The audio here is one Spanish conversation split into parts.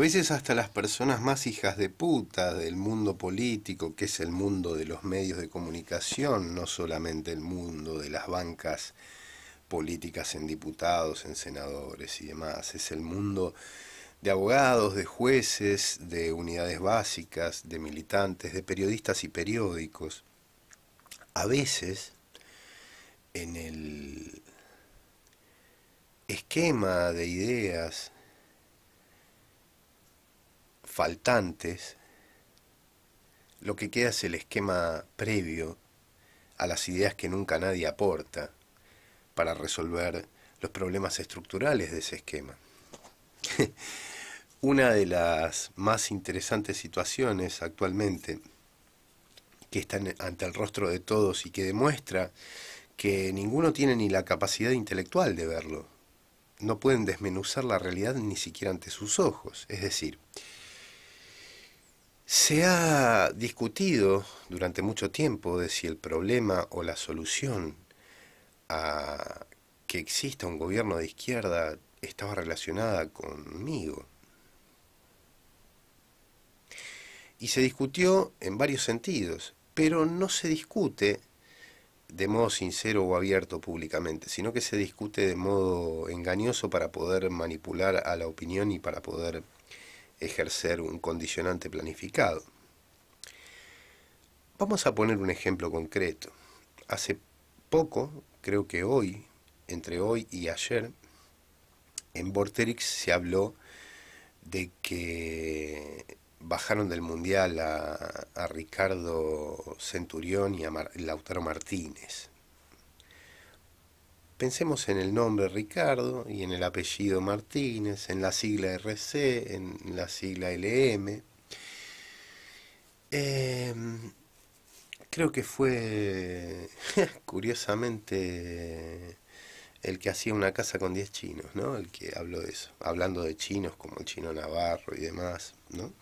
A veces hasta las personas más hijas de puta del mundo político, que es el mundo de los medios de comunicación, no solamente el mundo de las bancas políticas en diputados, en senadores y demás, es el mundo de abogados, de jueces, de unidades básicas, de militantes, de periodistas y periódicos. A veces, en el esquema de ideas faltantes, lo que queda es el esquema previo a las ideas que nunca nadie aporta para resolver los problemas estructurales de ese esquema. Una de las más interesantes situaciones actualmente que están ante el rostro de todos y que demuestra que ninguno tiene ni la capacidad intelectual de verlo. No pueden desmenuzar la realidad ni siquiera ante sus ojos. Es decir, se ha discutido durante mucho tiempo de si el problema o la solución a que exista un gobierno de izquierda estaba relacionada conmigo. Y se discutió en varios sentidos, pero no se discute de modo sincero o abierto públicamente, sino que se discute de modo engañoso para poder manipular a la opinión y para poder ejercer un condicionante planificado. Vamos a poner un ejemplo concreto. Hace poco, creo que hoy, entre hoy y ayer, en Vorterix se habló de que bajaron del Mundial a, Ricardo Centurión y a Lautaro Martínez. Pensemos en el nombre Ricardo y en el apellido Martínez, en la sigla RC, en la sigla LM. Em, creo que fue, curiosamente, el que hacía una casa con 10 chinos, ¿no? El que habló de eso, hablando de chinos como el chino navarro y demás, ¿no?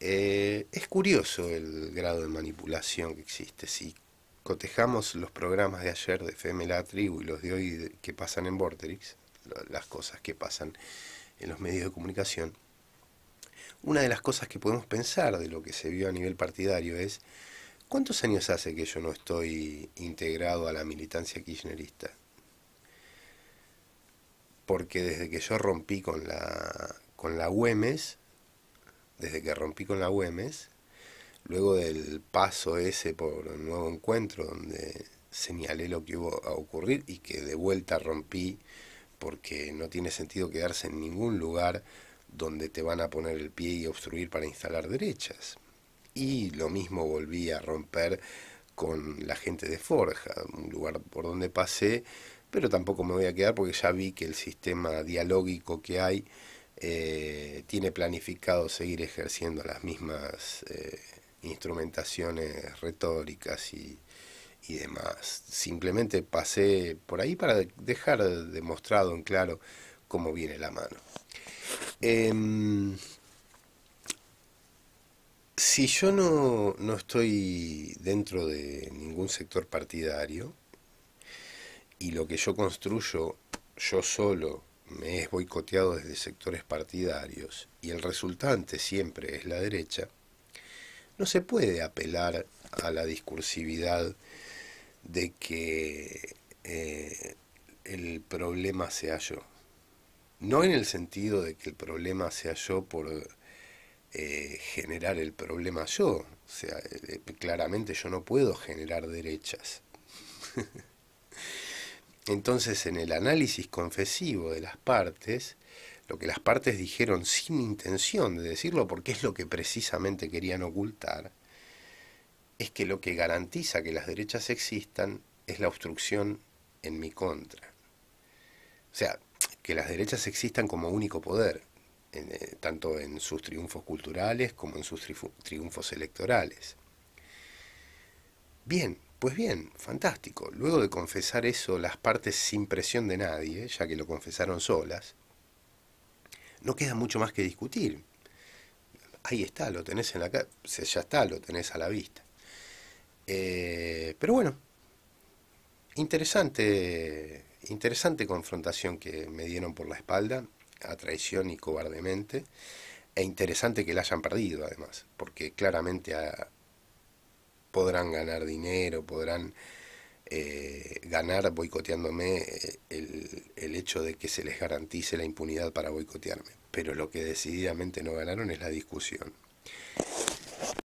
Eh, es curioso el grado de manipulación que existe, sí, cotejamos los programas de ayer de FM La Tribu y los de hoy que pasan en Vorterix, las cosas que pasan en los medios de comunicación, una de las cosas que podemos pensar de lo que se vio a nivel partidario es ¿cuántos años hace que yo no estoy integrado a la militancia kirchnerista? Porque desde que yo rompí con la con la UEMES, desde que rompí con la UEMES, luego del paso ese por el nuevo encuentro, donde señalé lo que iba a ocurrir y que de vuelta rompí, porque no tiene sentido quedarse en ningún lugar donde te van a poner el pie y obstruir para instalar derechas. Y lo mismo volví a romper con la gente de Forja, un lugar por donde pasé, pero tampoco me voy a quedar porque ya vi que el sistema dialógico que hay eh, tiene planificado seguir ejerciendo las mismas eh, instrumentaciones retóricas y, demás. Simplemente pasé por ahí para dejar demostrado en claro cómo viene la mano. Em, si yo no, no, estoy dentro de ningún sector partidario y lo que yo construyo yo solo me es boicoteado desde sectores partidarios y el resultante siempre es la derecha, no se puede apelar a la discursividad de que eh, el problema sea yo. No en el sentido de que el problema sea yo por eh, generar el problema yo. O sea, eh, claramente yo no puedo generar derechas. Entonces, en el análisis confesivo de las partes, lo que las partes dijeron sin intención de decirlo, porque es lo que precisamente querían ocultar, es que lo que garantiza que las derechas existan es la obstrucción en mi contra. O sea, que las derechas existan como único poder, eh, tanto en sus triunfos culturales como en sus triunfos electorales. Bien, pues bien, fantástico. Luego de confesar eso, las partes sin presión de nadie, ya que lo confesaron solas, no queda mucho más que discutir. Ahí está, lo tenés en la cara, ya está, lo tenés a la vista. Eh, pero bueno, interesante, interesante confrontación que me dieron por la espalda, a traición y cobardemente, e interesante que la hayan perdido además, porque claramente ah, podrán ganar dinero, podrán eh, ganar boicoteándome eh, el, el hecho de que se les garantice la impunidad para boicotearme. Pero lo que decididamente no ganaron es la discusión.